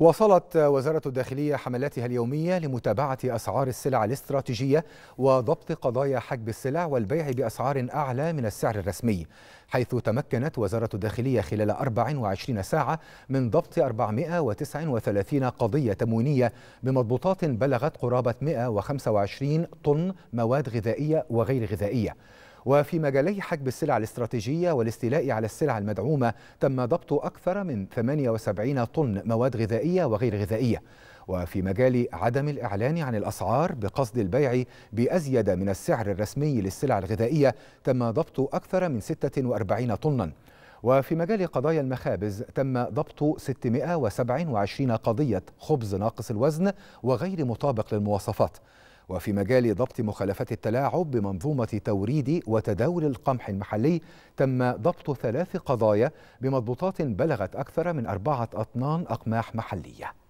واصلت وزارة الداخلية حملاتها اليومية لمتابعة أسعار السلع الاستراتيجية وضبط قضايا حجب السلع والبيع بأسعار أعلى من السعر الرسمي حيث تمكنت وزارة الداخلية خلال 24 ساعة من ضبط 439 قضية تموينية بمضبوطات بلغت قرابة 125 طن مواد غذائية وغير غذائية وفي مجالي حجب السلع الاستراتيجية والاستيلاء على السلع المدعومة تم ضبط أكثر من 78 طن مواد غذائية وغير غذائية وفي مجال عدم الإعلان عن الأسعار بقصد البيع بأزيد من السعر الرسمي للسلع الغذائية تم ضبط أكثر من 46 طناً وفي مجال قضايا المخابز تم ضبط 627 قضية خبز ناقص الوزن وغير مطابق للمواصفات وفي مجال ضبط مخالفات التلاعب بمنظومة توريد وتداول القمح المحلي تم ضبط ثلاث قضايا بمضبوطات بلغت أكثر من أربعة أطنان أقماح محلية